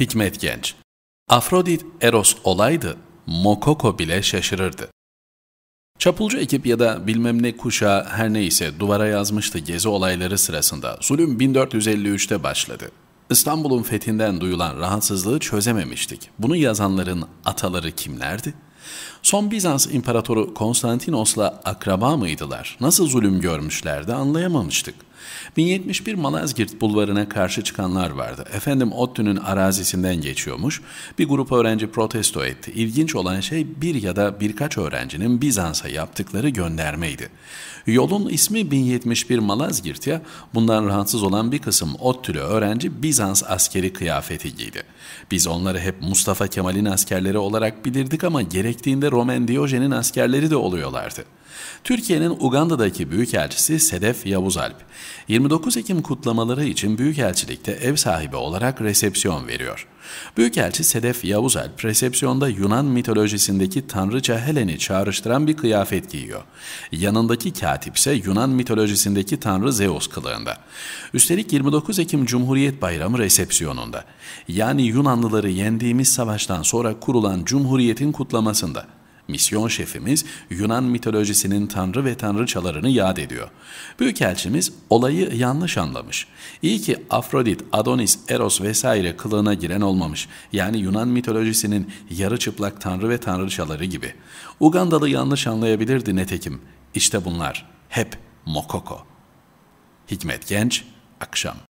Hikmet Genç Afrodit Eros olaydı Mokoko bile şaşırırdı. Çapulcu ekip ya da bilmem ne kuşağı her neyse duvara yazmıştı gezi olayları sırasında. Zulüm 1453'te başladı. İstanbul'un fethinden duyulan rahatsızlığı çözememiştik. Bunu yazanların ataları kimlerdi? Son Bizans İmparatoru Konstantinos'la akraba mıydılar? Nasıl zulüm görmüşlerdi anlayamamıştık. 1071 Malazgirt bulvarına karşı çıkanlar vardı. Efendim Ottü'nün arazisinden geçiyormuş. Bir grup öğrenci protesto etti. İlginç olan şey bir ya da birkaç öğrencinin Bizans'a yaptıkları göndermeydi. Yolun ismi 1071 Malazgirt ya bundan rahatsız olan bir kısım Ottü'lü öğrenci Bizans askeri kıyafeti giydi. Biz onları hep Mustafa Kemal'in askerleri olarak bilirdik ama gerektiğinde Romen Diyojen'in askerleri de oluyorlardı. Türkiye'nin Uganda'daki büyükelçisi Sedef Yavuzalp, 29 Ekim kutlamaları için büyükelçilikte ev sahibi olarak resepsiyon veriyor. Büyükelçi Sedef Yavuzalp resepsiyonda Yunan mitolojisindeki tanrıça Helen'i çağrıştıran bir kıyafet giyiyor. Yanındaki katip ise Yunan mitolojisindeki tanrı Zeus kılığında. Üstelik 29 Ekim Cumhuriyet Bayramı resepsiyonunda. Yani Yunanlıları yendiğimiz savaştan sonra kurulan Cumhuriyet'in kutlamasında. Misyon şefimiz Yunan mitolojisinin tanrı ve tanrıçalarını yad ediyor. Büyükelçimiz olayı yanlış anlamış. İyi ki Afrodit, Adonis, Eros vesaire kılığına giren olmamış. Yani Yunan mitolojisinin yarı çıplak tanrı ve tanrıçaları gibi. Ugandalı yanlış anlayabilirdi netekim. İşte bunlar. Hep Mokoko. Hikmet Genç, Akşam.